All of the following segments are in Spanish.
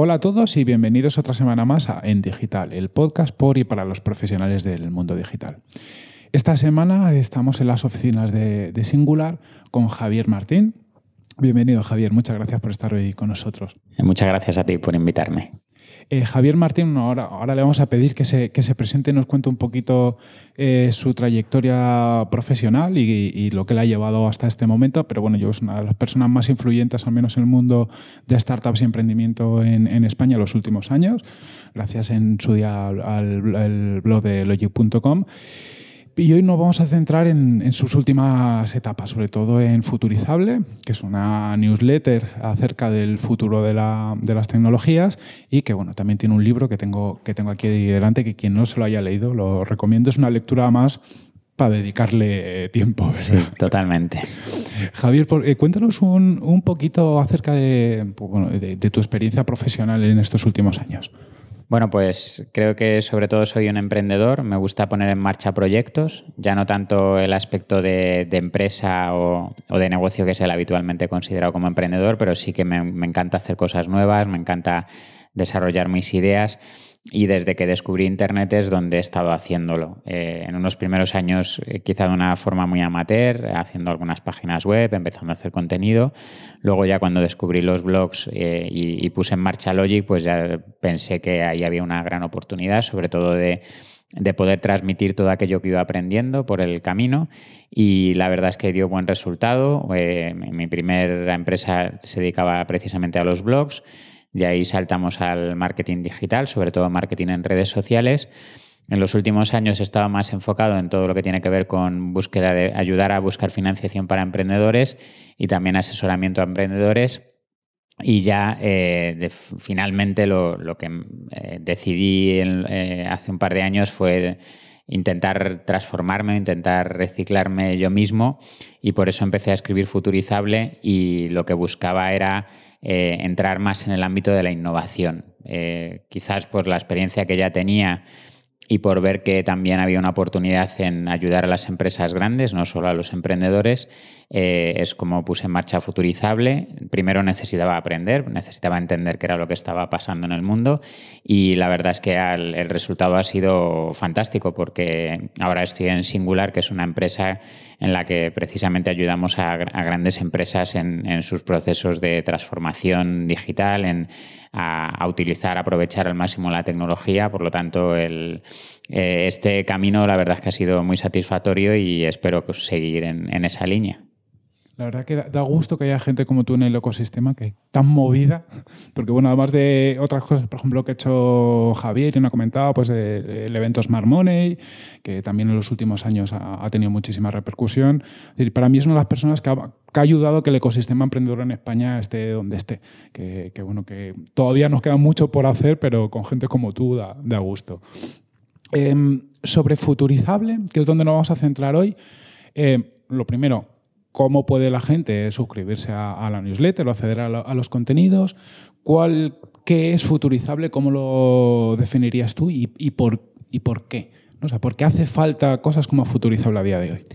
Hola a todos y bienvenidos otra semana más a En Digital, el podcast por y para los profesionales del mundo digital. Esta semana estamos en las oficinas de, de Singular con Javier Martín. Bienvenido Javier, muchas gracias por estar hoy con nosotros. Muchas gracias a ti por invitarme. Eh, Javier Martín, ahora, le vamos a pedir que se, presente y nos cuente un poquito eh, su trayectoria profesional y, lo que le ha llevado hasta este momento, pero bueno, yo es una de las personas más influyentes, al menos en el mundo de startups y emprendimiento en, España los últimos años, gracias en su día al blog de logic.com. Y hoy nos vamos a centrar en, sus últimas etapas, sobre todo en Futurizable, que es una newsletter acerca del futuro de, las tecnologías y que bueno, también tiene un libro que tengo, que tengo aquí delante, que quien no se lo haya leído lo recomiendo. Es una lectura más para dedicarle tiempo. Sí, totalmente. Javier, eh, cuéntanos un, poquito acerca pues, de, de tu experiencia profesional en estos últimos años. Bueno, pues creo que sobre todo soy un emprendedor, me gusta poner en marcha proyectos, ya no tanto el aspecto de, empresa o, de negocio que es el habitualmente considerado como emprendedor, pero sí que me encanta hacer cosas nuevas, me encanta desarrollar mis ideas y desde que descubrí Internet es donde he estado haciéndolo. Eh, en unos primeros años, eh, quizá de una forma muy amateur, haciendo algunas páginas web, empezando a hacer contenido. Luego ya cuando descubrí los blogs eh, y, puse en marcha Logic, pues ya pensé que ahí había una gran oportunidad, sobre todo de poder transmitir todo aquello que iba aprendiendo por el camino y la verdad es que dio buen resultado. mi primera empresa se dedicaba precisamente a los blogs de ahí saltamos al marketing digital, sobre todo marketing en redes sociales. En los últimos años estaba más enfocado en todo lo que tiene que ver con búsqueda de ayudar a buscar financiación para emprendedores y también asesoramiento a emprendedores. Y ya eh, finalmente lo, que eh, decidí eh, hace un par de años fue intentar transformarme, intentar reciclarme yo mismo y por eso empecé a escribir Futurizable y lo que buscaba era eh, entrar más en el ámbito de la innovación. Eh, quizás por la experiencia que ya tenía y por ver que también había una oportunidad en ayudar a las empresas grandes, no solo a los emprendedores, eh, es como puse en marcha Futurizable. Primero necesitaba aprender, necesitaba entender qué era lo que estaba pasando en el mundo y la verdad es que el resultado ha sido fantástico porque ahora estoy en Singular, que es una empresa en la que precisamente ayudamos a, grandes empresas en, sus procesos de transformación digital, a, utilizar, aprovechar al máximo la tecnología. Por lo tanto, eh, este camino la verdad es que ha sido muy satisfactorio y espero seguir en esa línea. La verdad que da gusto que haya gente como tú en el ecosistema, que tan movida, porque bueno, además de otras cosas, por ejemplo, que ha hecho Javier, y no ha comentado, pues eh, el evento Smart Money, que también en los últimos años ha, tenido muchísima repercusión. para mí es una de las personas que ha, ayudado que el ecosistema emprendedor en España esté donde esté. Que, bueno, que todavía nos queda mucho por hacer, pero con gente como tú da, da gusto. Em, sobre futurizable, que es donde nos vamos a centrar hoy, eh, lo primero, cómo puede la gente suscribirse a, la newsletter o acceder a, los contenidos, qué es futurizable, cómo lo definirías tú y, por, qué. ¿por qué hace falta cosas como futurizable a día de hoy?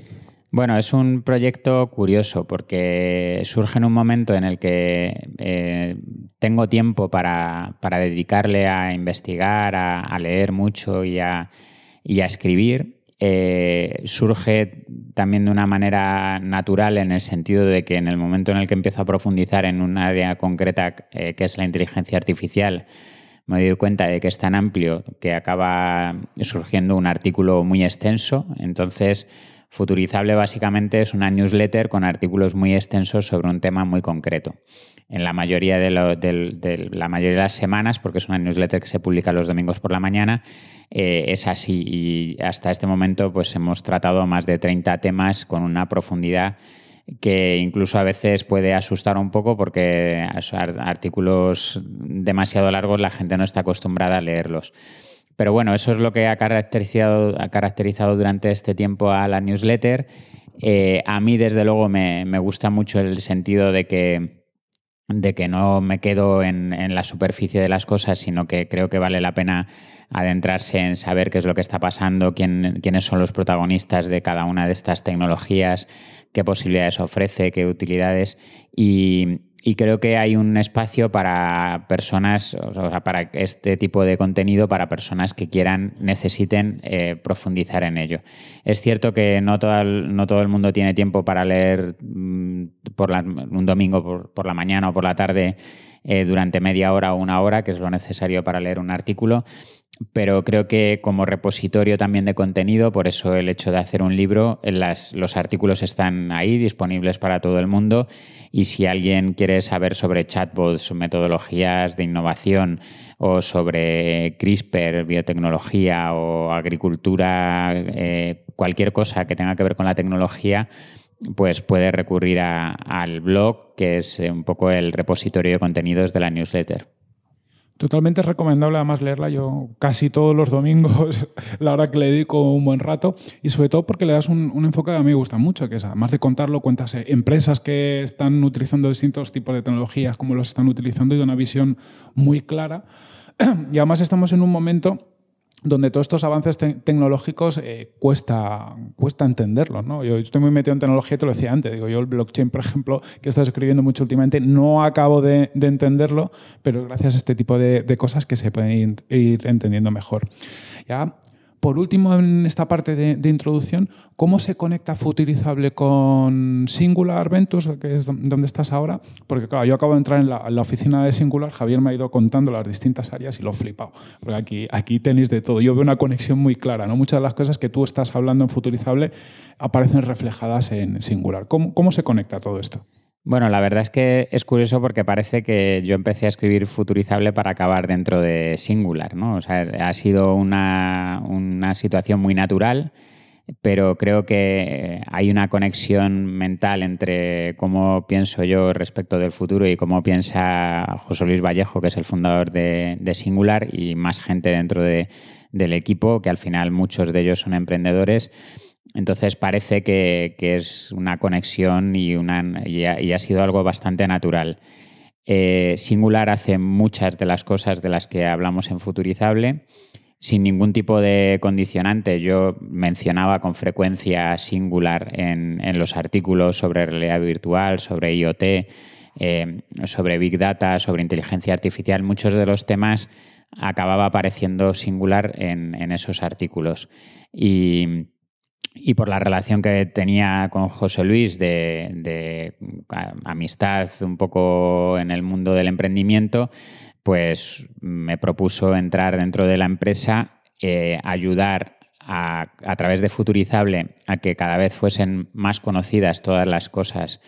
Bueno, es un proyecto curioso porque surge en un momento en el que eh, tengo tiempo para, dedicarle a investigar, a, leer mucho y a escribir. Eh, surge también de una manera natural en el sentido de que en el momento en el que empiezo a profundizar en un área concreta eh, que es la inteligencia artificial, me doy cuenta de que es tan amplio que acaba surgiendo un artículo muy extenso. Entonces, Futurizable básicamente es una newsletter con artículos muy extensos sobre un tema muy concreto. En la mayoría de, mayoría de las semanas, porque es una newsletter que se publica los domingos por la mañana, eh, es así. Y hasta este momento pues, hemos tratado más de 30 temas con una profundidad que incluso a veces puede asustar un poco porque artículos demasiado largos la gente no está acostumbrada a leerlos. Pero bueno, eso es lo que ha caracterizado, ha caracterizado durante este tiempo a la newsletter. Eh, a mí, desde luego, me, gusta mucho el sentido de que, de que no me quedo en, la superficie de las cosas, sino que creo que vale la pena adentrarse en saber qué es lo que está pasando, quiénes son los protagonistas de cada una de estas tecnologías, qué posibilidades ofrece, qué utilidades. Y, y creo que hay un espacio para personas, o sea, para este tipo de contenido, para personas que quieran, necesiten eh, profundizar en ello. Es cierto que no todo, el, no todo el mundo tiene tiempo para leer mm, por un domingo por, la mañana o por la tarde eh, durante media hora o una hora, que es lo necesario para leer un artículo pero creo que como repositorio también de contenido, por eso el hecho de hacer un libro, los artículos están ahí disponibles para todo el mundo y si alguien quiere saber sobre chatbots, metodologías de innovación o sobre CRISPR, biotecnología o agricultura, eh, cualquier cosa que tenga que ver con la tecnología, pues puede recurrir al blog, que es un poco el repositorio de contenidos de la newsletter. Totalmente recomendable además leerla yo casi todos los domingos, la hora que le dedico un buen rato, y sobre todo porque le das un, enfoque que a mí me gusta mucho, que es además de contarlo, cuéntase, eh, empresas que están utilizando distintos tipos de tecnologías, cómo los están utilizando y de una visión muy clara. Y además estamos en un momento donde todos estos avances tecnológicos eh, cuesta, cuesta ¿no? Yo estoy muy metido en tecnología, te lo decía antes, digo, yo el blockchain, por ejemplo, que estás escribiendo mucho últimamente, no acabo de, entenderlo, pero gracias a este tipo de, cosas que se pueden ir, entendiendo mejor. Ya por último, en esta parte de, introducción, ¿cómo se conecta Futurizable con Singular Ventus, que es donde estás ahora? Porque, claro, yo acabo de entrar en la, oficina de Singular, Javier me ha ido contando las distintas áreas y lo he flipado. Porque aquí, aquí tenéis de todo. Yo veo una conexión muy clara, ¿no? Muchas de las cosas que tú estás hablando en Futurizable aparecen reflejadas en Singular. cómo se conecta todo esto? Bueno, la verdad es que es curioso porque parece que yo empecé a escribir Futurizable para acabar dentro de Singular, ¿no? O sea, ha sido una, situación muy natural, pero creo que hay una conexión mental entre cómo pienso yo respecto del futuro y cómo piensa José Luis Vallejo, que es el fundador de, Singular, y más gente dentro del equipo, que al final muchos de ellos son emprendedores entonces parece que, es una conexión y, ha, sido algo bastante natural. Eh, Singular hace muchas de las cosas de las que hablamos en Futurizable sin ningún tipo de condicionante. Yo mencionaba con frecuencia Singular en, los artículos sobre realidad virtual, sobre IoT, eh, sobre Big Data, sobre inteligencia artificial. Muchos de los temas acababa apareciendo Singular en, en esos artículos. Y y por la relación que tenía con José Luis de, amistad un poco en el mundo del emprendimiento, pues me propuso entrar dentro de la empresa, eh, ayudar a, través de Futurizable a que cada vez fuesen más conocidas todas las cosas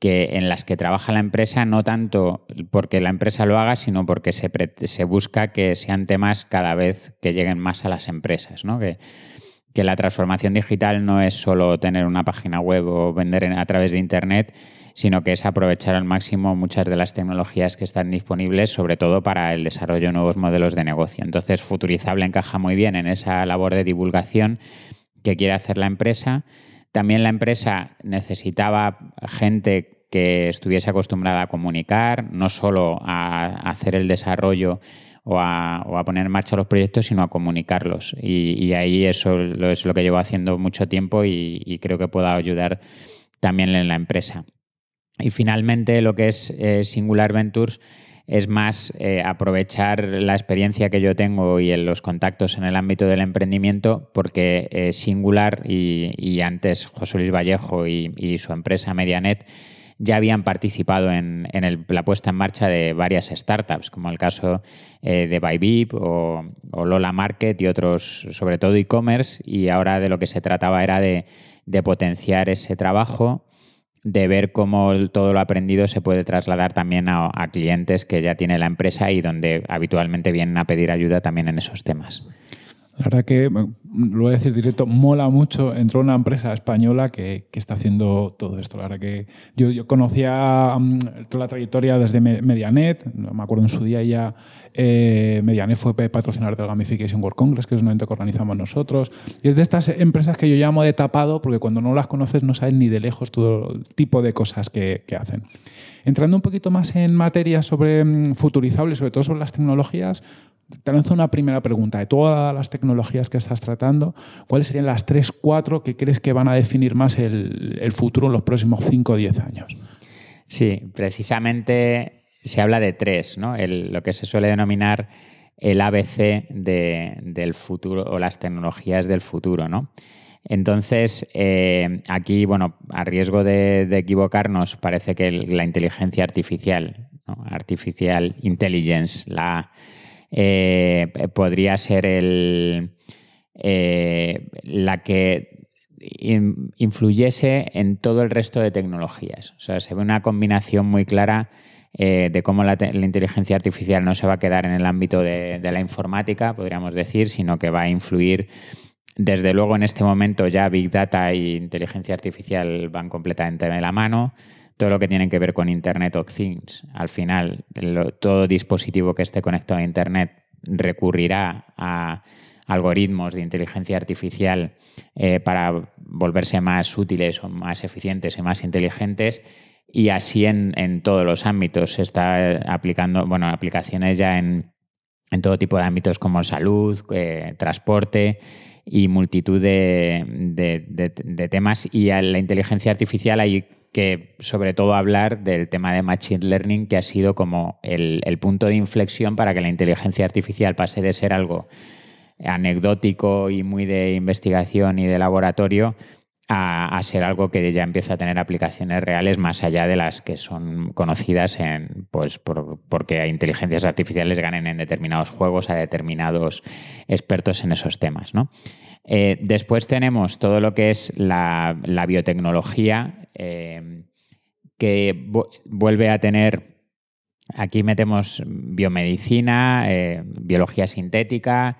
que, en las que trabaja la empresa, no tanto porque la empresa lo haga, sino porque se, busca que sean temas cada vez que lleguen más a las empresas, ¿no? que la transformación digital no es solo tener una página web o vender a través de Internet, sino que es aprovechar al máximo muchas de las tecnologías que están disponibles, sobre todo para el desarrollo de nuevos modelos de negocio. Entonces, Futurizable encaja muy bien en esa labor de divulgación que quiere hacer la empresa. También la empresa necesitaba gente que estuviese acostumbrada a comunicar, no solo a hacer el desarrollo o a, poner en marcha los proyectos, sino a comunicarlos. Y, ahí eso es lo que llevo haciendo mucho tiempo y, creo que pueda ayudar también en la empresa. Y finalmente lo que es eh, Singular Ventures es más eh, aprovechar la experiencia que yo tengo y en los contactos en el ámbito del emprendimiento, porque eh, Singular y, y, antes José Luis Vallejo y su empresa Medianet ya habían participado en, la puesta en marcha de varias startups, como el caso eh, de Bybip o, Lola Market y otros, sobre todo e-commerce, y ahora de lo que se trataba era de, potenciar ese trabajo de ver cómo todo lo aprendido se puede trasladar también a, clientes que ya tiene la empresa y donde habitualmente vienen a pedir ayuda también en esos temas. La verdad que, lo voy a decir directo, mola mucho. Entró una empresa española que, que está haciendo todo esto. La verdad que yo, yo conocía mm, toda la trayectoria desde Medianet. me acuerdo en su día ya, eh, Medianet fue patrocinador del Gamification World Congress, que es un evento que organizamos nosotros. Y es de estas empresas que yo llamo de tapado, porque cuando no las conoces no sabes ni de lejos todo el tipo de cosas que, que hacen. Entrando un poquito más en materia sobre mm, futurizables, sobre todo sobre las tecnologías, te lanzo una primera pregunta. De todas las tecnologías que estás tratando, ¿cuáles serían las tres, cuatro que crees que van a definir más el, futuro en los próximos cinco o diez años? Sí, precisamente se habla de tres, ¿no? lo que se suele denominar el ABC del futuro o las tecnologías del futuro, ¿no? Entonces, eh, aquí, bueno, a riesgo de, equivocarnos, parece que la inteligencia artificial, artificial intelligence, la, eh, podría ser el, eh, la que influyese en todo el resto de tecnologías. O sea, se ve una combinación muy clara de cómo la, inteligencia artificial no se va a quedar en el ámbito de, la informática, podríamos decir, sino que va a influir desde luego, en este momento ya Big Data e inteligencia artificial van completamente de la mano. Todo lo que tiene que ver con Internet of Things, al final, todo dispositivo que esté conectado a Internet recurrirá a algoritmos de inteligencia artificial eh, para volverse más útiles o más eficientes y más inteligentes. Y así en, todos los ámbitos. Se está aplicando, bueno, aplicaciones ya en, todo tipo de ámbitos como salud, eh, transporte y multitud de, temas. Y a la inteligencia artificial hay que, sobre todo, hablar del tema de Machine Learning, que ha sido como el, el punto de inflexión para que la inteligencia artificial pase de ser algo anecdótico y muy de investigación y de laboratorio a, ser algo que ya empieza a tener aplicaciones reales más allá de las que son conocidas en, pues, por, porque inteligencias artificiales ganen en determinados juegos a determinados expertos en esos temas. ¿no? Eh, después tenemos todo lo que es la, biotecnología, eh, que vuelve a tener... Aquí metemos biomedicina, eh, biología sintética,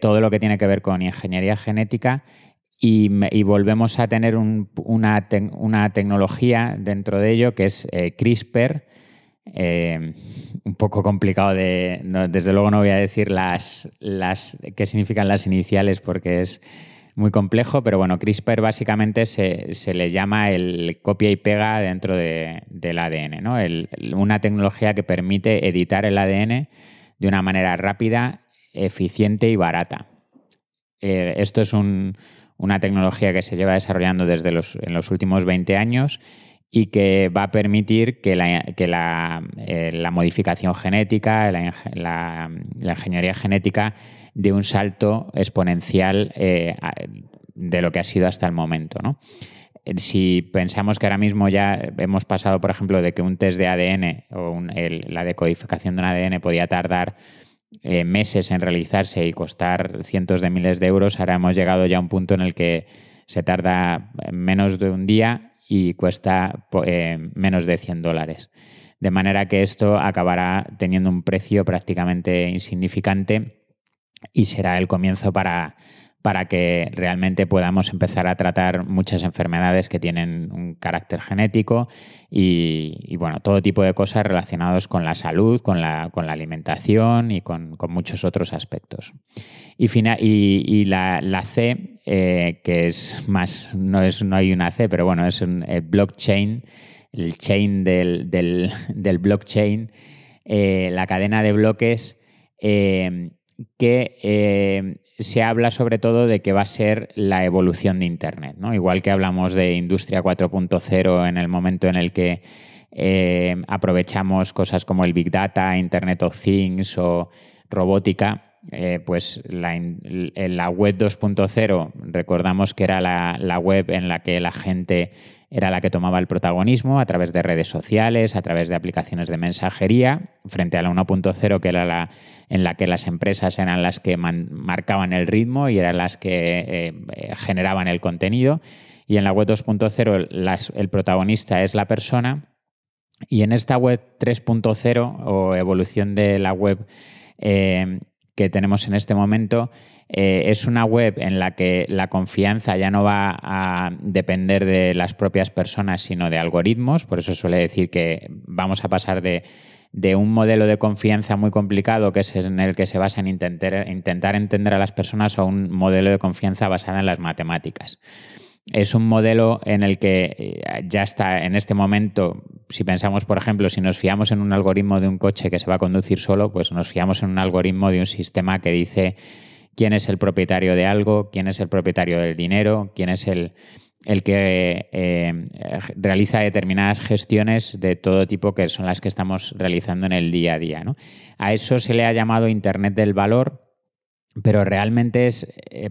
todo lo que tiene que ver con ingeniería genética y, volvemos a tener una, tecnología dentro de ello que es eh, CRISPR. Eh, un poco complicado de. desde luego no voy a decir las, qué significan las iniciales porque es muy complejo, pero bueno, CRISPR básicamente se, le llama el copia y pega dentro del ADN, una tecnología que permite editar el ADN de una manera rápida, eficiente y barata. Eh, esto es un, una tecnología que se lleva desarrollando desde los, en los últimos 20 años y que va a permitir que la, eh, modificación genética, la, ingeniería genética, dé un salto exponencial eh, de lo que ha sido hasta el momento. ¿no? Si pensamos que ahora mismo ya hemos pasado, por ejemplo, de que un test de ADN o la decodificación de un ADN podía tardar eh, meses en realizarse y costar cientos de miles de euros, ahora hemos llegado ya a un punto en el que se tarda eh, menos de un día y cuesta eh, menos de 100 dólares. De manera que esto acabará teniendo un precio prácticamente insignificante y será el comienzo para para que realmente podamos empezar a tratar muchas enfermedades que tienen un carácter genético y, bueno, todo tipo de cosas relacionadas con la salud, con la, alimentación y con, muchos otros aspectos. Y, y, la, la, C, eh, que es más, no, es, no hay una C, pero bueno, es un blockchain, el chain del, blockchain, eh, la cadena de bloques eh, que se habla sobre todo de que va a ser la evolución de Internet, ¿no? Igual que hablamos de Industria 4.0 en el momento en el que eh, aprovechamos cosas como el Big Data, Internet of Things o robótica, eh, pues la, web 2.0, recordamos que era la, web en la que la gente era la que tomaba el protagonismo a través de redes sociales, a través de aplicaciones de mensajería, frente a la 1.0 que era la en la que las empresas eran las que marcaban el ritmo y eran las que eh, eh, generaban el contenido. Y en la web 2.0 el protagonista es la persona. Y en esta web 3.0 o evolución de la web eh, que tenemos en este momento, es una web en la que la confianza ya no va a depender de las propias personas, sino de algoritmos. Por eso suele decir que vamos a pasar de de un modelo de confianza muy complicado que es en el que se basa en intentar, intentar entender a las personas o un modelo de confianza basada en las matemáticas es un modelo en el que eh, ya está en este momento, si pensamos, por ejemplo, si nos fiamos en un algoritmo de un coche que se va a conducir solo, pues nos fiamos en un algoritmo de un sistema que dice quién es el propietario de algo, quién es el propietario del dinero, quién es el el que eh, realiza determinadas gestiones de todo tipo que son las que estamos realizando en el día a día. A eso se le ha llamado Internet del Valor, pero realmente es, eh,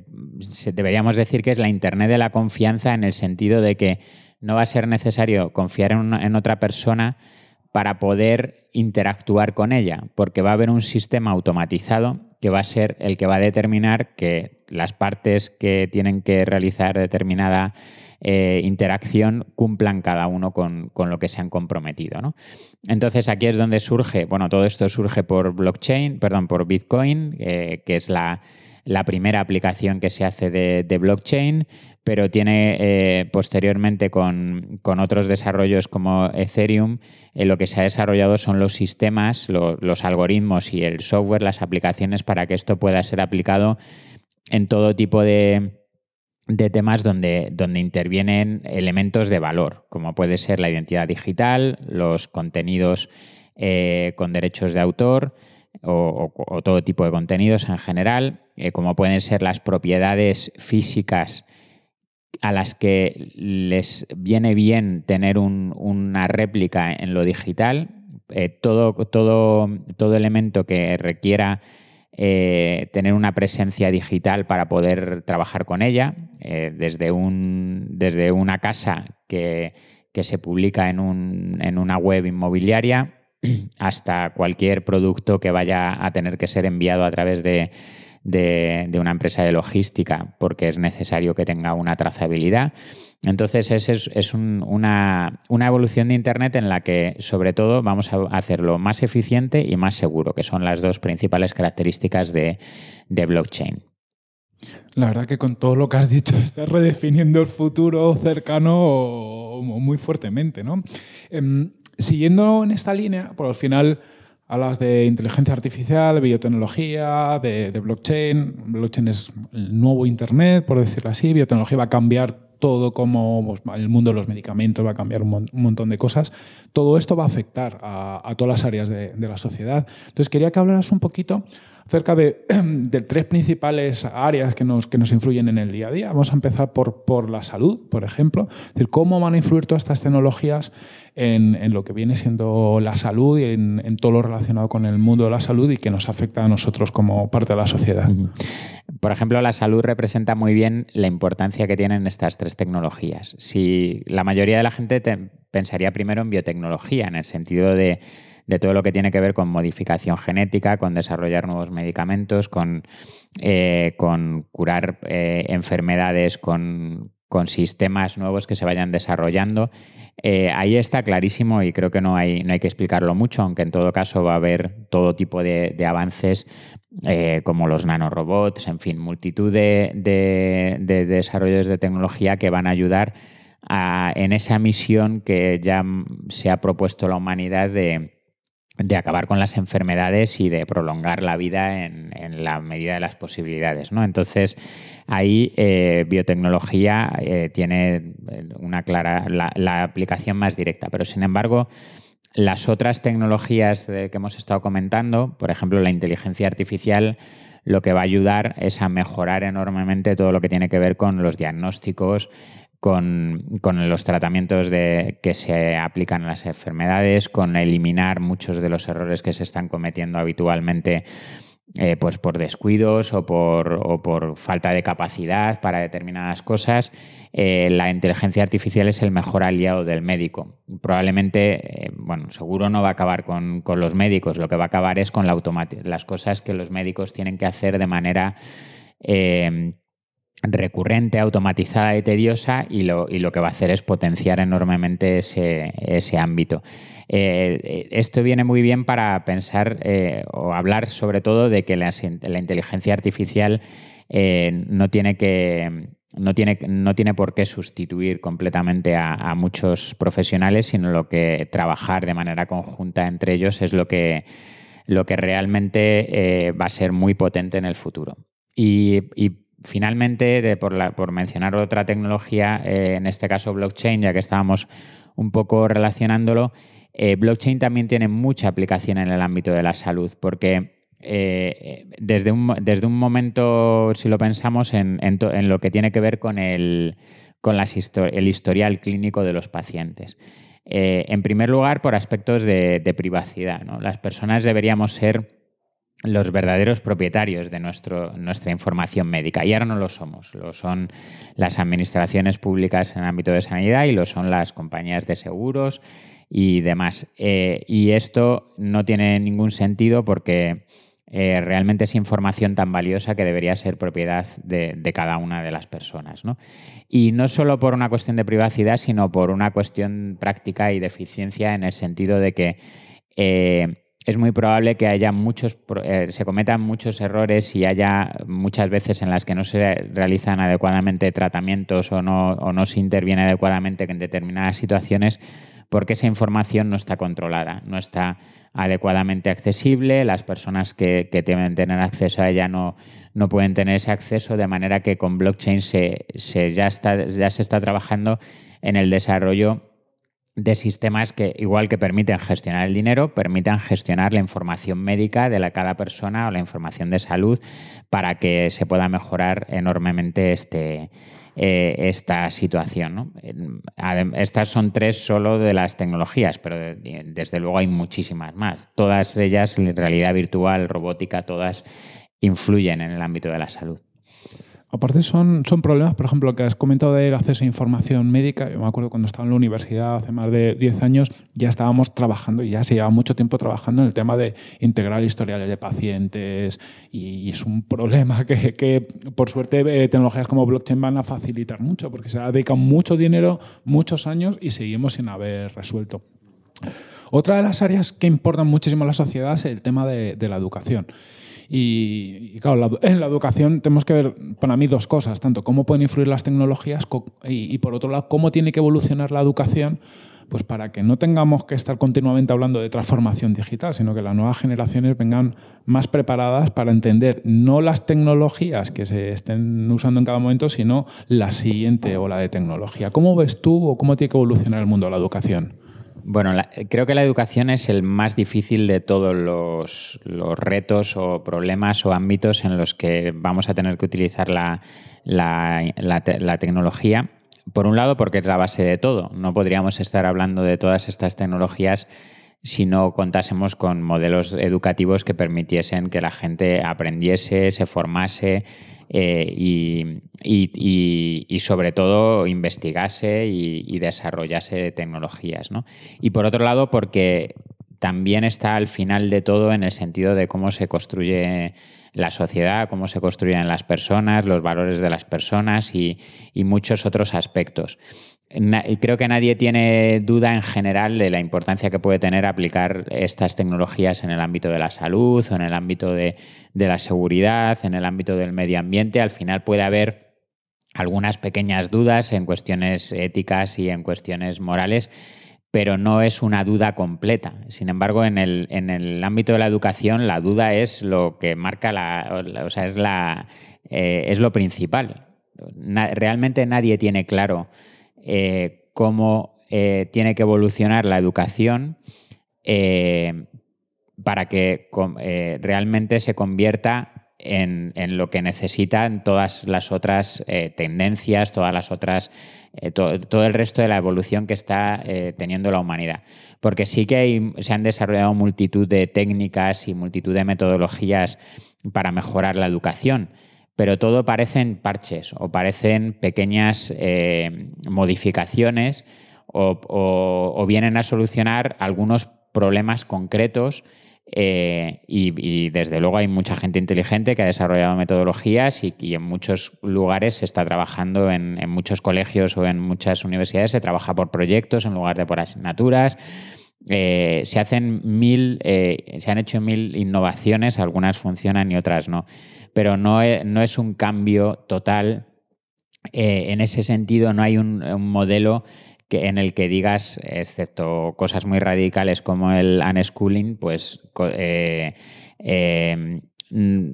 deberíamos decir que es la Internet de la confianza en el sentido de que no va a ser necesario confiar en, en otra persona para poder interactuar con ella, porque va a haber un sistema automatizado que va a ser el que va a determinar que las partes que tienen que realizar determinada eh, interacción cumplan cada uno con, lo que se han comprometido. ¿no? Entonces aquí es donde surge, bueno, todo esto surge por blockchain, perdón, por Bitcoin, eh, que es la, primera aplicación que se hace de, blockchain, pero tiene eh, posteriormente con, otros desarrollos como Ethereum, lo que se ha desarrollado son los sistemas, los algoritmos y el software, las aplicaciones para que esto pueda ser aplicado en todo tipo de, de temas donde, donde intervienen elementos de valor, como puede ser la identidad digital, los contenidos eh, con derechos de autor o, todo tipo de contenidos en general, eh, como pueden ser las propiedades físicas a las que les viene bien tener una réplica en lo digital, eh, todo elemento que requiera eh, tener una presencia digital para poder trabajar con ella, eh, desde, un, desde, una casa que, que se publica en, una web inmobiliaria hasta cualquier producto que vaya a tener que ser enviado a través de, de, una empresa de logística, porque es necesario que tenga una trazabilidad. Entonces, es, es, una, evolución de Internet en la que, sobre todo, vamos a hacerlo más eficiente y más seguro, que son las dos principales características de, blockchain. La verdad que con todo lo que has dicho estás redefiniendo el futuro cercano muy fuertemente, ¿no? Em, siguiendo en esta línea, por al final Hablas de inteligencia artificial, de biotecnología, de, blockchain. Blockchain es el nuevo Internet, por decirlo así. Biotecnología va a cambiar todo como pues, el mundo de los medicamentos va a cambiar un, montón de cosas, todo esto va a afectar a, todas las áreas de, la sociedad. Entonces quería que hablaras un poquito acerca de, tres principales áreas que nos, que nos influyen en el día a día. Vamos a empezar por, por la salud, por ejemplo, es decir, cómo van a influir todas estas tecnologías en, lo que viene siendo la salud y en, todo lo relacionado con el mundo de la salud y que nos afecta a nosotros como parte de la sociedad. Por ejemplo, la salud representa muy bien la importancia que tienen estas tres tecnologías. Si la mayoría de la gente pensaría primero en biotecnología, en el sentido de, todo lo que tiene que ver con modificación genética, con desarrollar nuevos medicamentos, con, eh, curar eh, enfermedades, con, sistemas nuevos que se vayan desarrollando. Eh, ahí está clarísimo y creo que no hay, no hay que explicarlo mucho, aunque en todo caso va a haber todo tipo de avances eh, como los nanorobots, en fin, multitud de, desarrollos de tecnología que van a ayudar en esa misión que ya se ha propuesto la humanidad de, acabar con las enfermedades y de prolongar la vida en, la medida de las posibilidades. Entonces, ahí eh, biotecnología eh, tiene una clara, la, la aplicación más directa, pero sin embargo, las otras tecnologías que hemos estado comentando, por ejemplo, la inteligencia artificial, lo que va a ayudar es a mejorar enormemente todo lo que tiene que ver con los diagnósticos, con, los tratamientos que se aplican a las enfermedades, con eliminar muchos de los errores que se están cometiendo habitualmente eh, pues por descuidos o por, o por, falta de capacidad para determinadas cosas, eh, la inteligencia artificial es el mejor aliado del médico. Probablemente, eh, bueno, seguro no va a acabar con, con, los médicos, lo que va a acabar es con la las cosas que los médicos tienen que hacer de manera recurrente, automatizada y tediosa y lo, y lo, que va a hacer es potenciar enormemente ese, ese ámbito. Eh, eh, esto viene muy bien para pensar eh, o hablar sobre todo de que la, inteligencia artificial no tiene que no tiene, por qué sustituir completamente a, muchos profesionales, sino lo que trabajar de manera conjunta entre ellos es lo que, lo que realmente va a ser muy potente en el futuro. Y, finalmente, por, mencionar otra tecnología, en este caso blockchain, ya que estábamos un poco relacionándolo, eh, blockchain también tiene mucha aplicación en el ámbito de la salud, porque eh, desde, un, desde, un, momento, si lo pensamos, en, lo que tiene que ver con el, las el historial clínico de los pacientes. Eh, en primer lugar, por aspectos de, privacidad. Las personas deberíamos ser los verdaderos propietarios de nuestro, nuestra información médica. Y ahora no lo somos. Lo son las administraciones públicas en el ámbito de sanidad y lo son las compañías de seguros y demás. Eh, y esto no tiene ningún sentido porque eh, realmente es información tan valiosa que debería ser propiedad de, cada una de las personas. Y no solo por una cuestión de privacidad, sino por una cuestión práctica y de eficiencia en el sentido de que eh, es muy probable que haya muchos, eh, se cometan muchos errores y haya muchas veces en las que no se realizan adecuadamente tratamientos o no, o no se interviene adecuadamente en determinadas situaciones porque esa información no está controlada, no está adecuadamente accesible, las personas que, que tener acceso a ella no, no, pueden tener ese acceso, de manera que con blockchain se, se ya, está, ya se está trabajando en el desarrollo de sistemas que, igual que permiten gestionar el dinero, permitan gestionar la información médica de cada persona o la información de salud para que se pueda mejorar enormemente este, eh, esta situación. Estas son tres solo de las tecnologías, pero desde luego hay muchísimas más. Todas ellas, en realidad virtual, robótica, todas influyen en el ámbito de la salud. Aparte son, problemas, por ejemplo, que has comentado del acceso a información médica. Yo me acuerdo cuando estaba en la universidad hace más de 10 años, ya estábamos trabajando, ya se llevaba mucho tiempo trabajando en el tema de integrar historiales de pacientes y, es un problema que, por suerte eh, tecnologías como blockchain van a facilitar mucho porque se ha dedicado mucho dinero, muchos años y seguimos sin haber resuelto. Otra de las áreas que importan muchísimo a la sociedad es el tema de la educación. Y, claro, en la educación tenemos que ver, para mí, dos cosas, tanto cómo pueden influir las tecnologías y, por otro lado, cómo tiene que evolucionar la educación pues para que no tengamos que estar continuamente hablando de transformación digital, sino que las nuevas generaciones vengan más preparadas para entender no las tecnologías que se estén usando en cada momento, sino la siguiente ola de tecnología. ¿Cómo ves tú o cómo tiene que evolucionar el mundo de la educación? Bueno, creo que la educación es el más difícil de todos los, retos o problemas o ámbitos en los que vamos a tener que utilizar la, tecnología. Por un lado, porque es la base de todo. No podríamos estar hablando de todas estas tecnologías si no contásemos con modelos educativos que permitiesen que la gente aprendiese, se formase eh, y, y, sobre todo investigase y, desarrollase tecnologías. ¿no? Y por otro lado, porque también está al final de todo en el sentido de cómo se construye la sociedad, cómo se construyen las personas, los valores de las personas y muchos otros aspectos. Creo que nadie tiene duda en general de la importancia que puede tener aplicar estas tecnologías en el ámbito de la salud o en el ámbito de, la seguridad, en el ámbito del medio ambiente. Al final puede haber algunas pequeñas dudas en cuestiones éticas y en cuestiones morales, pero no es una duda completa. Sin embargo, en el, en el ámbito de la educación, la duda es lo que marca la. O sea, es, la, eh, es lo principal. realmente nadie tiene claro. Eh, cómo eh, tiene que evolucionar la educación eh, para que realmente se convierta en, lo que necesitan todas las otras tendencias, todas las otras, todo el resto de la evolución que está teniendo la humanidad. Porque sí que se han desarrollado multitud de técnicas y multitud de metodologías para mejorar la educación pero todo parecen parches o parecen pequeñas eh, modificaciones o, vienen a solucionar algunos problemas concretos eh, y, desde luego hay mucha gente inteligente que ha desarrollado metodologías y, en muchos lugares se está trabajando, en, muchos colegios o en muchas universidades se trabaja por proyectos en lugar de por asignaturas. Eh, se hacen mil, se han hecho mil innovaciones, algunas funcionan y otras no pero e, no es, un cambio total. Eh, en ese sentido, no hay un, modelo en el que digas, excepto cosas muy radicales como el unschooling, pues eh, em, mm,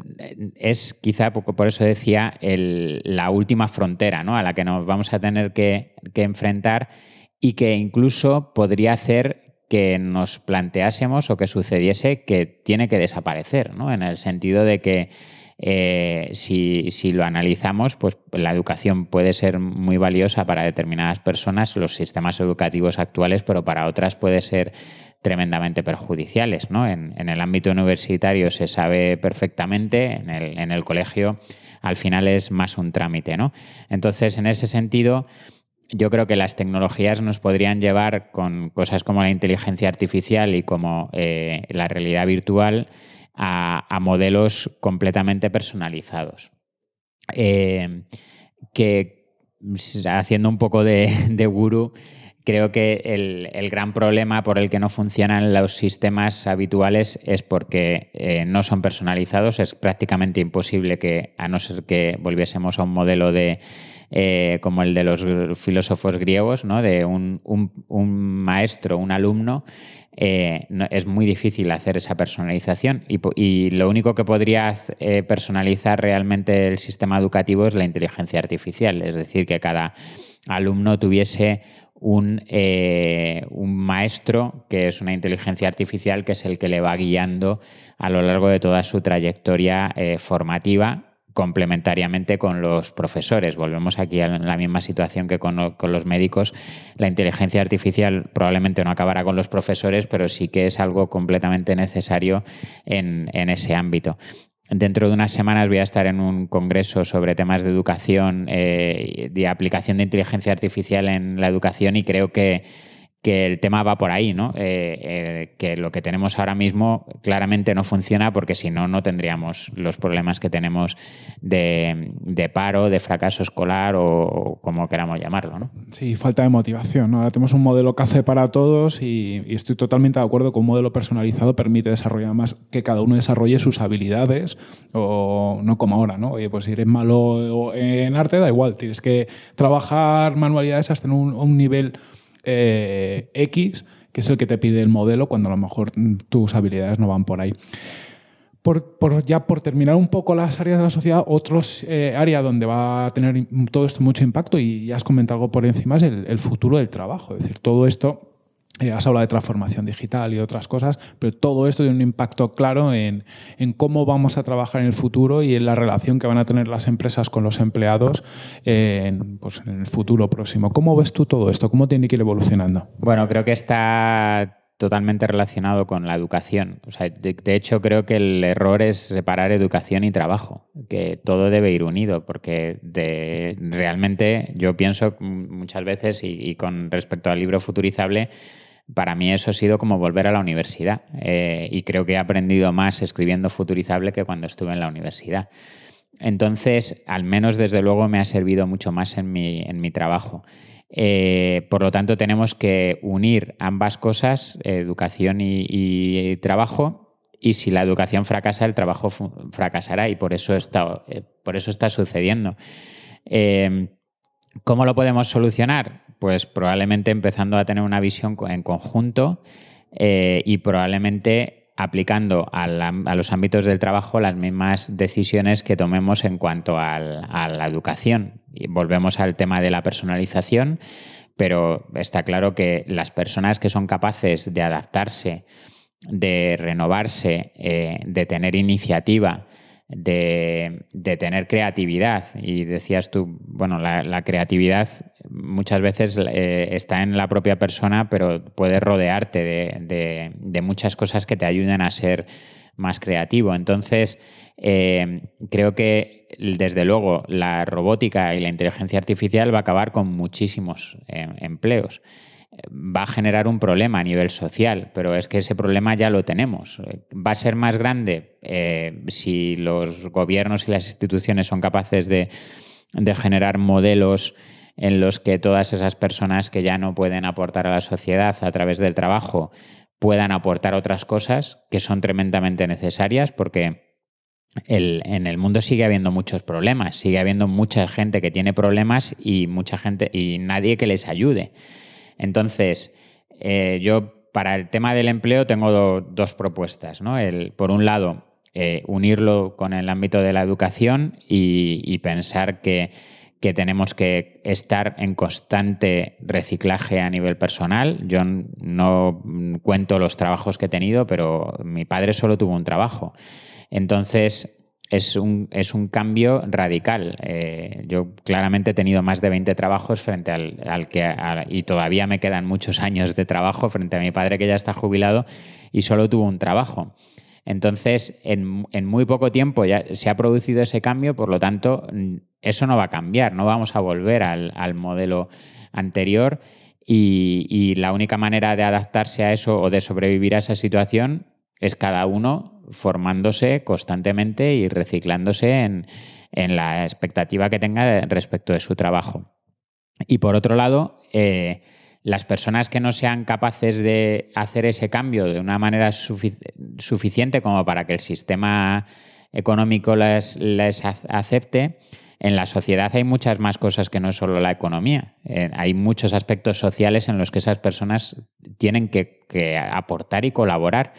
es quizá, por eso decía, la última frontera a la que nos vamos a tener que, que enfrentar y que incluso podría hacer que nos planteásemos o que sucediese que tiene que desaparecer, ¿no? En el sentido de que eh, si, lo analizamos, pues la educación puede ser muy valiosa para determinadas personas, los sistemas educativos actuales, pero para otras puede ser tremendamente perjudiciales. En, el ámbito universitario se sabe perfectamente, en el, colegio al final es más un trámite. Entonces, en ese sentido, yo creo que las tecnologías nos podrían llevar con cosas como la inteligencia artificial y como eh, la realidad virtual a, modelos completamente personalizados. Eh, que haciendo un poco de, de guru, creo que el, gran problema por el que no funcionan los sistemas habituales es porque eh, no son personalizados. Es prácticamente imposible que, a no ser que volviésemos a un modelo eh, como el de los filósofos griegos, ¿no? de un maestro, un alumno, eh, es muy difícil hacer esa personalización y, lo único que podría eh, personalizar realmente el sistema educativo es la inteligencia artificial, es decir, que cada alumno tuviese eh, un, maestro, que es una inteligencia artificial, que es el que le va guiando a lo largo de toda su trayectoria formativa complementariamente con los profesores. Volvemos aquí a la misma situación que con, los médicos. La inteligencia artificial probablemente no acabará con los profesores, pero sí que es algo completamente necesario en, ese ámbito. Dentro de unas semanas voy a estar en un congreso sobre temas de educación, y eh, de aplicación de inteligencia artificial en la educación y creo que que el tema va por ahí, ¿no? Eh, eh, que lo que tenemos ahora mismo claramente no funciona porque si no, no tendríamos los problemas que tenemos de, paro, de fracaso escolar o, como queramos llamarlo, ¿no? Sí, falta de motivación, Ahora tenemos un modelo que hace para todos y, estoy totalmente de acuerdo que un modelo personalizado permite desarrollar más, que cada uno desarrolle sus habilidades o no como ahora, ¿no? Oye, pues si eres malo en arte, da igual, tienes que trabajar manualidades hasta un, un nivel eh, X, que es el que te pide el modelo cuando a lo mejor mm, tus habilidades no van por ahí. Por, ya por terminar un poco las áreas de la sociedad, otro eh, área donde va a tener todo esto mucho impacto, y ya has comentado algo por encima, es el, el futuro del trabajo. Es decir, todo esto eh, has hablado de transformación digital y otras cosas, pero todo esto tiene un impacto claro en, cómo vamos a trabajar en el futuro y en la relación que van a tener las empresas con los empleados pues, en, el futuro próximo. ¿Cómo ves tú todo esto? ¿Cómo tiene que ir evolucionando? Bueno, creo que está totalmente relacionado con la educación. de, hecho, creo que el error es separar educación y trabajo, que todo debe ir unido, porque realmente yo pienso muchas veces, y con respecto al libro futurizable, para mí eso ha sido como volver a la universidad eh, y creo que he aprendido más escribiendo Futurizable que cuando estuve en la universidad. Entonces, al menos desde luego me ha servido mucho más en mi, trabajo. Eh, por lo tanto, tenemos que unir ambas cosas, educación y, trabajo, y si la educación fracasa, el trabajo fracasará, y por eso está, eh, por eso está sucediendo. ¿Cómo lo podemos solucionar? pues probablemente empezando a tener una visión en conjunto eh, y probablemente aplicando a, los ámbitos del trabajo las mismas decisiones que tomemos en cuanto a la educación. Y volvemos al tema de la personalización, pero está claro que las personas que son capaces de adaptarse, de renovarse, eh, de tener iniciativa, de, tener creatividad. Y decías tú, bueno, la, creatividad muchas veces eh, está en la propia persona, pero puedes rodearte de, muchas cosas que te ayudan a ser más creativo. Entonces, eh, creo que desde luego la robótica y la inteligencia artificial va a acabar con muchísimos eh, empleos va a generar un problema a nivel social, pero es que ese problema ya lo tenemos. Eh, va a ser más grande eh, si los gobiernos y las instituciones son capaces de, generar modelos en los que todas esas personas que ya no pueden aportar a la sociedad a través del trabajo puedan aportar otras cosas que son tremendamente necesarias porque en el mundo sigue habiendo muchos problemas, sigue habiendo mucha gente que tiene problemas y mucha gente y nadie que les ayude. Entonces, eh, yo para el tema del empleo tengo dos propuestas. ¿no? El, por un lado, eh, unirlo con el ámbito de la educación y, pensar que, que, tenemos que estar en constante reciclaje a nivel personal. Yo no cuento los trabajos que he tenido, pero mi padre solo tuvo un trabajo. Entonces, es un, cambio radical. Eh, yo claramente he tenido más de 20 trabajos frente al, que, y todavía me quedan muchos años de trabajo frente a mi padre que ya está jubilado y solo tuvo un trabajo. Entonces, en, muy poco tiempo ya se ha producido ese cambio, por lo tanto, eso no va a cambiar, no vamos a volver al, modelo anterior y, y la única manera de adaptarse a eso o de sobrevivir a esa situación es cada uno formándose constantemente y reciclándose en, la expectativa que tenga respecto de su trabajo. Y por otro lado, eh, las personas que no sean capaces de hacer ese cambio de una manera suficiente como para que el sistema económico les, acepte, en la sociedad hay muchas más cosas que no es solo la economía. Eh, hay muchos aspectos sociales en los que esas personas tienen que, que aportar y colaborar.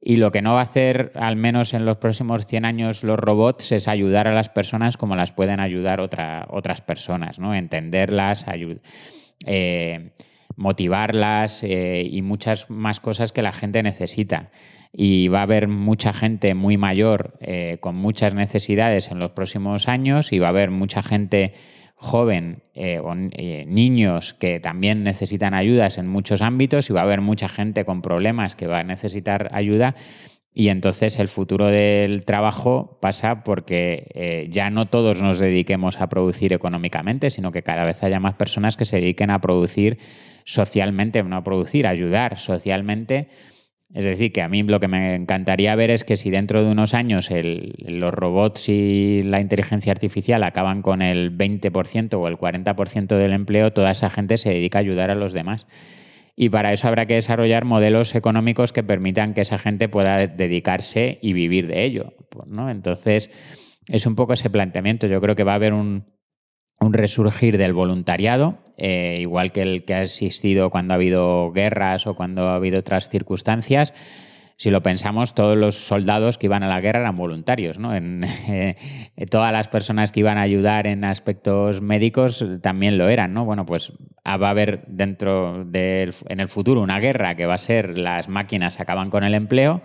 Y lo que no va a hacer, al menos en los próximos 100 años, los robots es ayudar a las personas como las pueden ayudar otras personas, ¿no? Entenderlas, eh, motivarlas eh, y muchas más cosas que la gente necesita. Y va a haber mucha gente muy mayor eh, con muchas necesidades en los próximos años y va a haber mucha gente joven eh, o eh, niños que también necesitan ayudas en muchos ámbitos y va a haber mucha gente con problemas que va a necesitar ayuda y entonces el futuro del trabajo pasa porque eh, ya no todos nos dediquemos a producir económicamente, sino que cada vez haya más personas que se dediquen a producir socialmente, no a producir, a ayudar socialmente es decir, que a mí lo que me encantaría ver es que si dentro de unos años los robots y la inteligencia artificial acaban con el 20% o el 40% del empleo, toda esa gente se dedica a ayudar a los demás. Y para eso habrá que desarrollar modelos económicos que permitan que esa gente pueda dedicarse y vivir de ello. Pues, ¿no? Entonces, es un poco ese planteamiento. Yo creo que va a haber un resurgir del voluntariado eh, igual que el que ha existido cuando ha habido guerras o cuando ha habido otras circunstancias. Si lo pensamos, todos los soldados que iban a la guerra eran voluntarios, ¿no? Eh, todas las personas que iban a ayudar en aspectos médicos también lo eran, ¿no? Bueno, pues ah, va a haber dentro del, en el futuro una guerra que va a ser las máquinas acaban con el empleo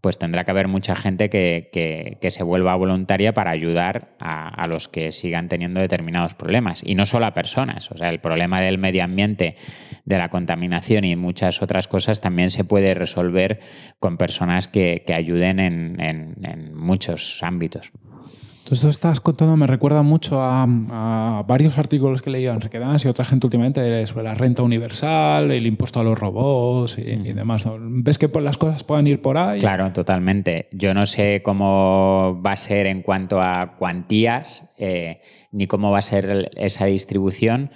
pues tendrá que haber mucha gente que, se vuelva voluntaria para ayudar a, a, los que sigan teniendo determinados problemas. Y no solo a personas, o sea, el problema del medio ambiente, de la contaminación y muchas otras cosas también se puede resolver con personas que, que ayuden en, en, en muchos ámbitos. Todo esto estás contando me recuerda mucho a, varios artículos que leí Enrique y otra gente últimamente sobre la renta universal, el impuesto a los robots y, mm. demás. ¿Ves que pues, las cosas pueden ir por ahí? Claro, totalmente. Yo no sé cómo va a ser en cuanto a cuantías eh, ni cómo va a ser esa distribución.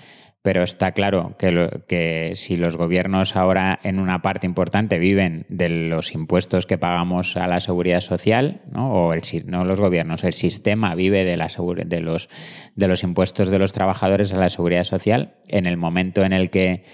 Pero está claro que, que, si los gobiernos ahora en una parte importante viven de los impuestos que pagamos a la seguridad social, ¿no? o el, no los gobiernos, el sistema vive de, la de, los, de los impuestos de los trabajadores a la seguridad social, en el momento en el que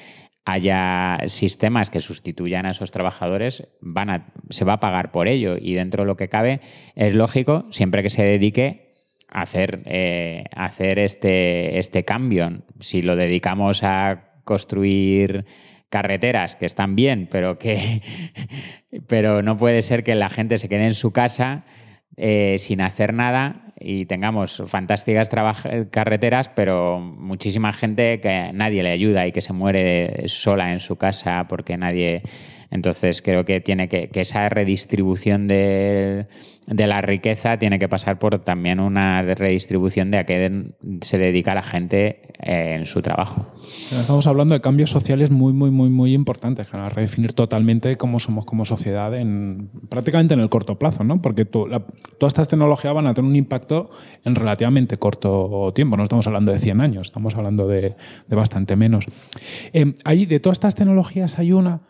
haya sistemas que sustituyan a esos trabajadores, van a, se va a pagar por ello y dentro de lo que cabe es lógico siempre que se dedique hacer, eh, hacer este, este cambio. Si lo dedicamos a construir carreteras que están bien, pero que pero no puede ser que la gente se quede en su casa eh, sin hacer nada y tengamos fantásticas carreteras, pero muchísima gente que nadie le ayuda y que se muere sola en su casa porque nadie entonces creo que tiene que, esa redistribución de, la riqueza tiene que pasar por también una redistribución de a qué se dedica la gente eh, en su trabajo. Estamos hablando de cambios sociales muy, muy, muy, muy importantes, que van a redefinir totalmente cómo somos como sociedad en prácticamente en el corto plazo, ¿no? Porque todas estas tecnologías van a tener un impacto en relativamente corto tiempo. No estamos hablando de 100 años, estamos hablando de, bastante menos. Eh, de todas estas tecnologías hay una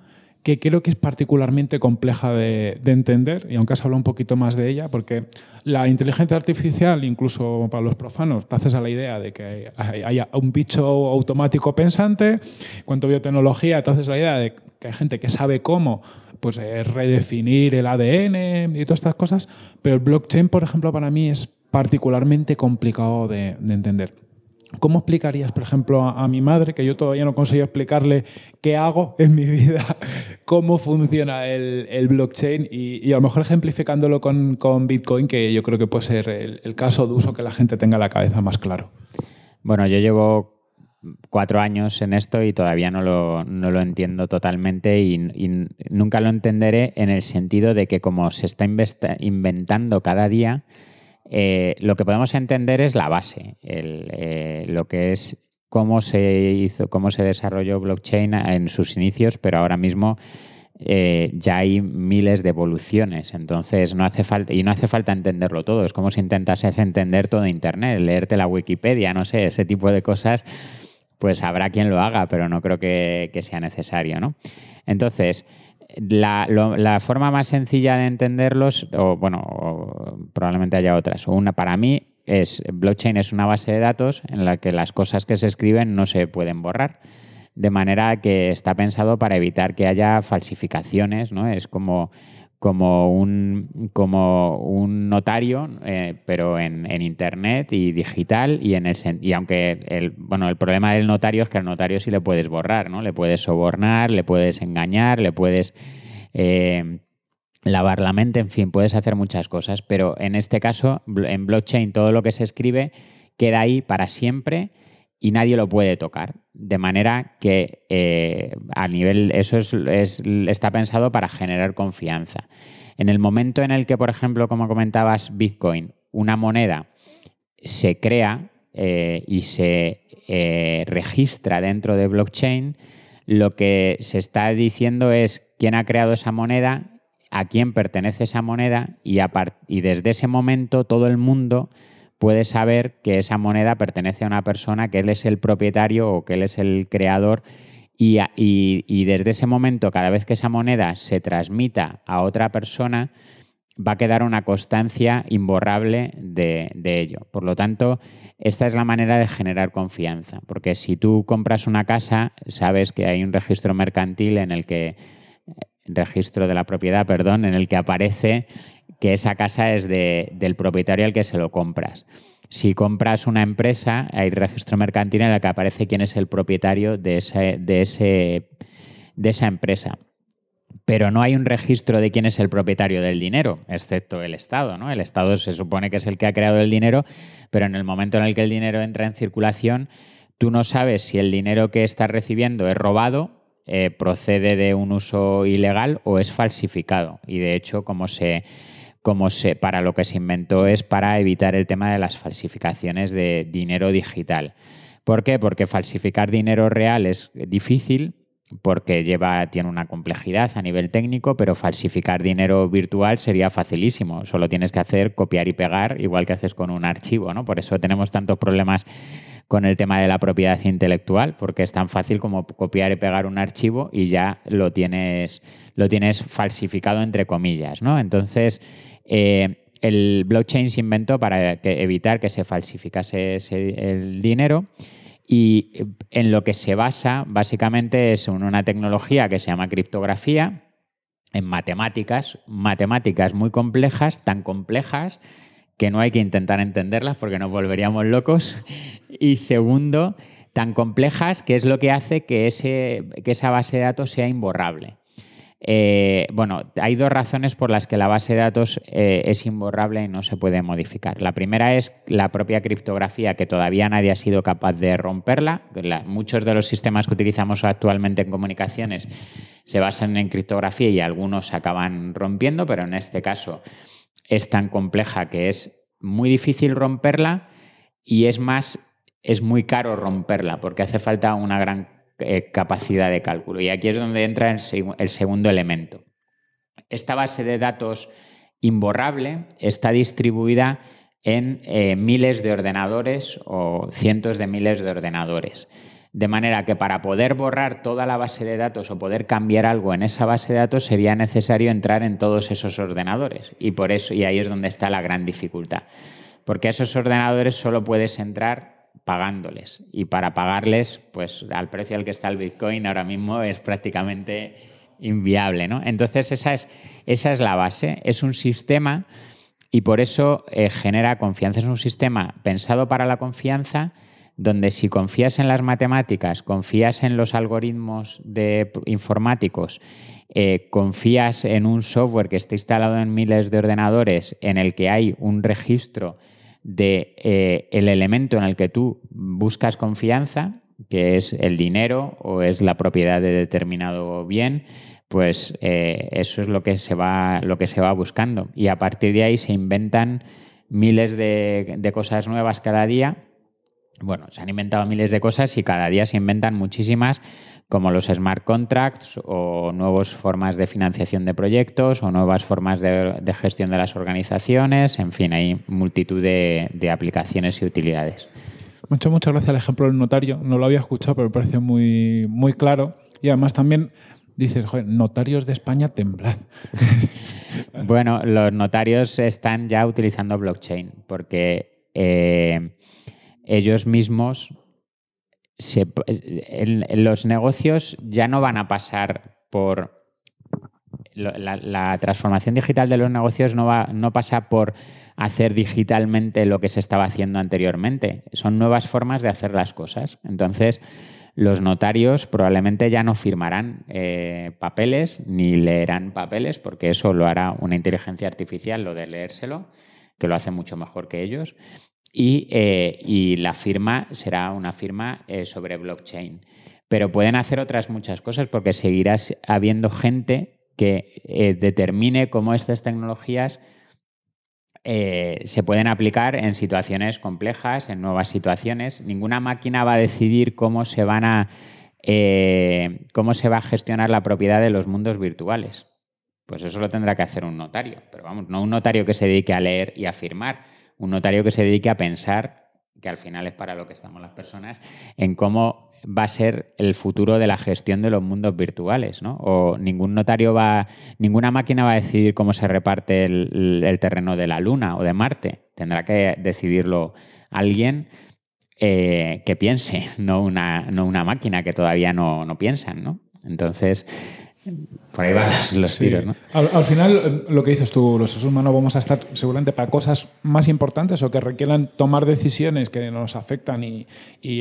que creo que es particularmente compleja de, entender, y aunque has hablado un poquito más de ella, porque la inteligencia artificial, incluso para los profanos, te haces a la idea de que haya un bicho automático pensante, cuanto a biotecnología, te haces la idea de que hay gente que sabe cómo pues, eh, redefinir el ADN y todas estas cosas, pero el blockchain, por ejemplo, para mí es particularmente complicado de entender. ¿Cómo explicarías, por ejemplo, a, mi madre, que yo todavía no consigo explicarle qué hago en mi vida, cómo funciona el, blockchain y, a lo mejor ejemplificándolo con, Bitcoin, que yo creo que puede ser el, caso de uso que la gente tenga la cabeza más claro? Bueno, yo llevo cuatro años en esto y todavía no lo, entiendo totalmente y, nunca lo entenderé en el sentido de que como se está inventando cada día, eh, lo que podemos entender es la base, eh, lo que es cómo se hizo, cómo se desarrolló blockchain en sus inicios, pero ahora mismo eh, ya hay miles de evoluciones. Entonces no hace falta, y no hace falta entenderlo todo. Es como si intentases entender todo internet, leerte la Wikipedia, no sé, ese tipo de cosas, pues habrá quien lo haga, pero no creo que, que sea necesario, ¿no? Entonces, la, forma más sencilla de entenderlos, o bueno, probablemente haya otras, o una para mí es, blockchain es una base de datos en la que las cosas que se escriben no se pueden borrar, de manera que está pensado para evitar que haya falsificaciones, ¿no? Es como como un, como un notario, eh, pero en, en, Internet y digital. Y, en y aunque el, bueno, el problema del notario es que al notario sí le puedes borrar, ¿no? Le puedes sobornar, le puedes engañar, le puedes... Eh, lavar la mente, en fin, puedes hacer muchas cosas, pero en este caso, en blockchain, todo lo que se escribe queda ahí para siempre y nadie lo puede tocar. De manera que eh, a nivel, eso está pensado para generar confianza. En el momento en el que, por ejemplo, como comentabas, Bitcoin, una moneda se crea eh, y se eh, registra dentro de blockchain, lo que se está diciendo es quién ha creado esa moneda, a quién pertenece esa moneda y desde ese momento todo el mundo puede saber que esa moneda pertenece a una persona, que él es el propietario o que él es el creador. Y, desde ese momento, cada vez que esa moneda se transmita a otra persona, va a quedar una constancia imborrable de, de, ello. Por lo tanto, esta es la manera de generar confianza, porque si tú compras una casa, sabes que hay un registro mercantil en el que eh, registro de la propiedad, perdón, en el que aparece que esa casa es del propietario al que se lo compras. Si compras una empresa, hay registro mercantil en el que aparece quién es el propietario de, ese, de, ese, de esa empresa pero no hay un registro de quién es el propietario del dinero, excepto el Estado. ¿no? El Estado se supone que es el que ha creado el dinero, pero en el momento en el que el dinero entra en circulación, tú no sabes si el dinero que estás recibiendo es robado, eh, procede de un uso ilegal o es falsificado. Y de hecho, como se como se, para lo que se inventó es para evitar el tema de las falsificaciones de dinero digital. ¿Por qué? Porque falsificar dinero real es difícil porque lleva, tiene una complejidad a nivel técnico, pero falsificar dinero virtual sería facilísimo. Solo tienes que hacer copiar y pegar, igual que haces con un archivo, ¿no? Por eso tenemos tantos problemas con el tema de la propiedad intelectual, porque es tan fácil como copiar y pegar un archivo y ya lo tienes, lo tienes falsificado entre comillas, ¿no? Entonces, eh, el blockchain se inventó para evitar que se falsificase el dinero y en lo que se basa básicamente es en una tecnología que se llama criptografía, en matemáticas, matemáticas muy complejas, tan complejas que no hay que intentar entenderlas porque nos volveríamos locos. Y segundo, tan complejas que es lo que hace que, ese, que esa base de datos sea imborrable. Eh, bueno, hay dos razones por las que la base de datos eh, es imborrable y no se puede modificar. La primera es la propia criptografía, que todavía nadie ha sido capaz de romperla. muchos de los sistemas que utilizamos actualmente en comunicaciones se basan en criptografía y algunos acaban rompiendo, pero en este caso es tan compleja que es muy difícil romperla y es más, es muy caro romperla porque hace falta una gran eh, capacidad de cálculo. Y aquí es donde entra el, segundo elemento. Esta base de datos imborrable está distribuida en eh, miles de ordenadores o cientos de miles de ordenadores. De manera que para poder borrar toda la base de datos o poder cambiar algo en esa base de datos sería necesario entrar en todos esos ordenadores. Y por eso, y ahí es donde está la gran dificultad. Porque a esos ordenadores solo puedes entrar pagándoles. Y para pagarles, pues al precio al que está el Bitcoin ahora mismo es prácticamente inviable. Entonces esa es, esa es la base, es un sistema y por eso eh, genera confianza. Es un sistema pensado para la confianza donde si confías en las matemáticas, confías en los algoritmos de informáticos, eh, confías en un software que está instalado en miles de ordenadores en el que hay un registro de eh, el elemento en el que tú buscas confianza, que es el dinero o es la propiedad de determinado bien, pues eh, eso es lo que, se va, lo que se va buscando. Y a partir de ahí se inventan miles de, de cosas nuevas cada día. Bueno, se han inventado miles de cosas y cada día se inventan muchísimas como los smart contracts o nuevas formas de financiación de proyectos o nuevas formas de, gestión de las organizaciones. En fin, hay multitud de, aplicaciones y utilidades. Muchas, muchas gracias al ejemplo del notario. No lo había escuchado, pero me parece muy, muy claro. Y además también dices, joder, notarios de España, temblad. bueno, los notarios están ya utilizando blockchain porque eh, ellos mismos eh, los negocios ya no van a pasar por... La, transformación digital de los negocios no, va, no pasa por hacer digitalmente lo que se estaba haciendo anteriormente. Son nuevas formas de hacer las cosas. Entonces, los notarios probablemente ya no firmarán eh, papeles ni leerán papeles, porque eso lo hará una inteligencia artificial, lo de leérselo, que lo hace mucho mejor que ellos. Eh, y, la firma será una firma eh, sobre blockchain. Pero pueden hacer otras muchas cosas porque seguirá habiendo gente que eh, determine cómo estas tecnologías se pueden aplicar en situaciones complejas, en nuevas situaciones. Ninguna máquina va a decidir cómo se a cómo se va a gestionar la propiedad de los mundos virtuales. Pues eso lo tendrá que hacer un notario, pero vamos, no un notario que se dedique a leer y a firmar, un notario que se dedique a pensar, que al final es para lo que estamos las personas, en cómo va a ser el futuro de la gestión de los mundos virtuales, O ningún notario va, ninguna máquina va a decidir cómo se reparte el, terreno de la Luna o de Marte. Tendrá que decidirlo alguien eh, que piense, no una, máquina que todavía no, no piensan, ¿no? Entonces, al, final, eh, lo que dices tú, los seres humanos vamos a estar seguramente para cosas más importantes o que requieran tomar decisiones que nos afectan y,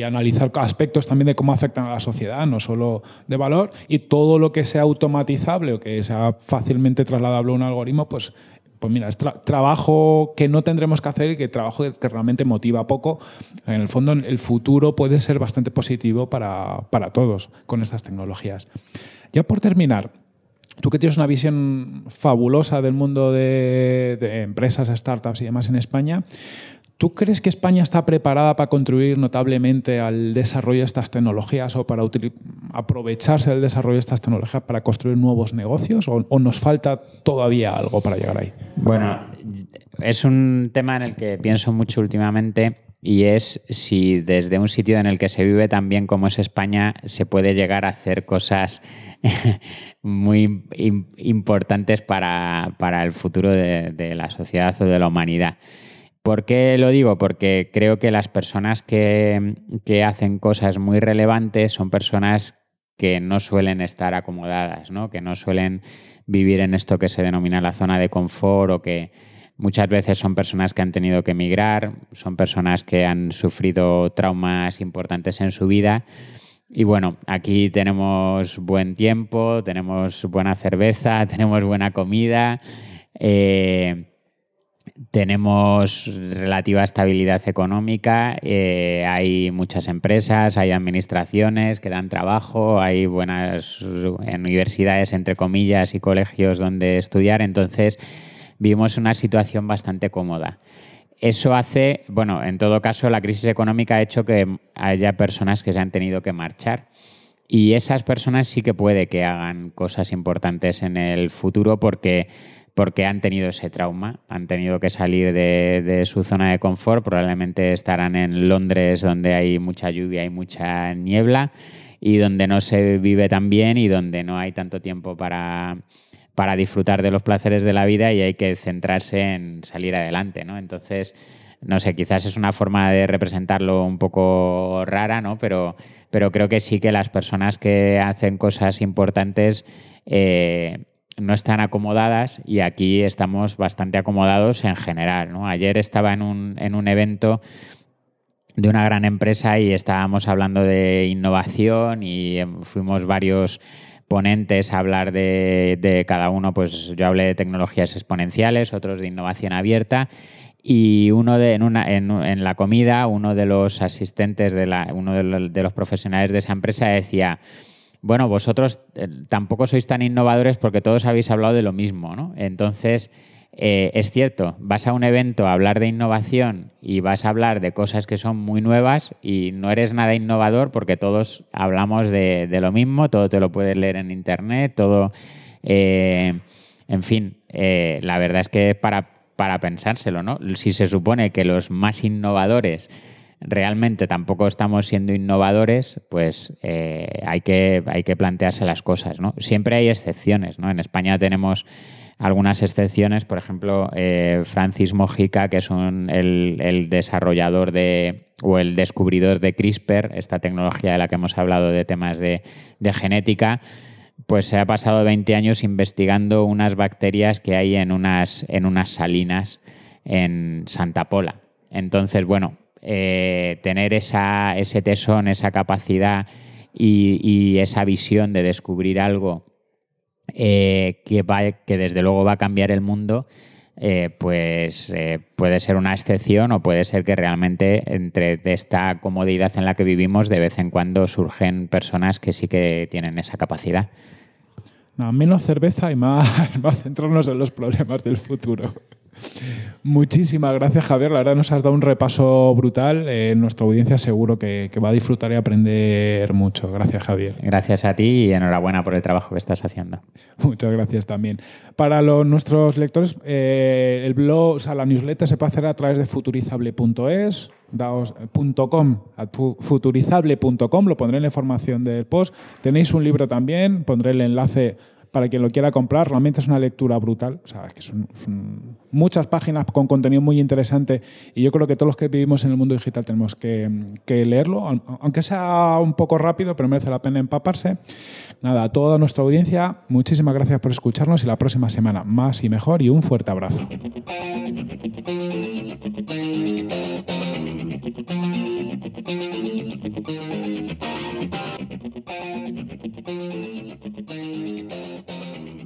analizar aspectos también de cómo afectan a la sociedad, no solo de valor, y todo lo que sea automatizable o que sea fácilmente trasladable a un algoritmo, pues, pues mira, es trabajo que no tendremos que hacer y que trabajo que realmente motiva poco. En el fondo, el futuro puede ser bastante positivo para, para todos con estas tecnologías. Ya por terminar, tú que tienes una visión fabulosa del mundo de, empresas, startups y demás en España, ¿tú crees que España está preparada para contribuir notablemente al desarrollo de estas tecnologías o para aprovecharse del desarrollo de estas tecnologías para construir nuevos negocios o, o, nos falta todavía algo para llegar ahí? Bueno, es un tema en el que pienso mucho últimamente. Y es si desde un sitio en el que se vive tan bien como es España se puede llegar a hacer cosas muy importantes para, el futuro de, la sociedad o de la humanidad. ¿Por qué lo digo? Porque creo que las personas que, hacen cosas muy relevantes son personas que no suelen estar acomodadas, que no suelen vivir en esto que se denomina la zona de confort o que muchas veces son personas que han tenido que emigrar, son personas que han sufrido traumas importantes en su vida y bueno, aquí tenemos buen tiempo, tenemos buena cerveza, tenemos buena comida, eh, tenemos relativa estabilidad económica, eh, hay muchas empresas, hay administraciones que dan trabajo, hay buenas universidades, entre comillas, y colegios donde estudiar. Entonces, vivimos una situación bastante cómoda eso hace, bueno, en todo caso, la crisis económica ha hecho que haya personas que se han tenido que marchar. Y esas personas sí que puede que hagan cosas importantes en el futuro porque, porque han tenido ese trauma, han tenido que salir de, de su zona de confort, probablemente estarán en Londres donde hay mucha lluvia y mucha niebla y donde no se vive tan bien y donde no hay tanto tiempo para para disfrutar de los placeres de la vida y hay que centrarse en salir adelante, ¿no? Entonces, no sé, quizás es una forma de representarlo un poco rara, ¿no? Pero, pero creo que sí que las personas que hacen cosas importantes eh, no están acomodadas y aquí estamos bastante acomodados en general, ¿no? Ayer estaba en un, en un evento de una gran empresa y estábamos hablando de innovación y em, fuimos varios ponentes a hablar de, cada uno, pues yo hablé de tecnologías exponenciales, otros de innovación abierta y uno de, en, la comida, uno de los asistentes, de la, uno de los, de los, profesionales de esa empresa decía, bueno, vosotros eh, tampoco sois tan innovadores porque todos habéis hablado de lo mismo, ¿no? Entonces, eh, es cierto, vas a un evento a hablar de innovación y vas a hablar de cosas que son muy nuevas y no eres nada innovador porque todos hablamos de, lo mismo, todo te lo puedes leer en internet, todo... Eh, en fin, eh, la verdad es que para, pensárselo, ¿no? Si se supone que los más innovadores realmente tampoco estamos siendo innovadores, pues hay, que, hay que plantearse las cosas, ¿no? Siempre hay excepciones, ¿no? En España tenemos algunas excepciones, por ejemplo, eh, Francis Mojica, que es el, desarrollador de o el descubridor de CRISPR, esta tecnología de la que hemos hablado de temas de, genética, pues se ha pasado 20 años investigando unas bacterias que hay en unas, en unas salinas en Santa Pola. Entonces, bueno, eh, tener ese tesón, esa capacidad y esa visión de descubrir algo eh, que, desde luego va a cambiar el mundo, eh, pues eh, puede ser una excepción o puede ser que realmente entre esta comodidad en la que vivimos de vez en cuando surgen personas que sí que tienen esa capacidad. menos cerveza y más, más centrarnos en los problemas del futuro. Muchísimas gracias, Javier. La verdad, nos has dado un repaso brutal. Eh, nuestra audiencia seguro que, va a disfrutar y aprender mucho. Gracias, Javier. Gracias a ti y enhorabuena por el trabajo que estás haciendo. Muchas gracias también. Para los, nuestros lectores, eh, el blog, o la newsletter se puede hacer a través de futurizable.es. Daos.com, eh, futurizable.com, lo pondré en la información del post. Tenéis un libro también, pondré el enlace para quien lo quiera comprar. Realmente es una lectura brutal. O que son, muchas páginas con contenido muy interesante y yo creo que todos los que vivimos en el mundo digital tenemos que, leerlo, aunque sea un poco rápido, pero merece la pena empaparse. Nada, a toda nuestra audiencia, muchísimas gracias por escucharnos y la próxima semana más y mejor y un fuerte abrazo. thank you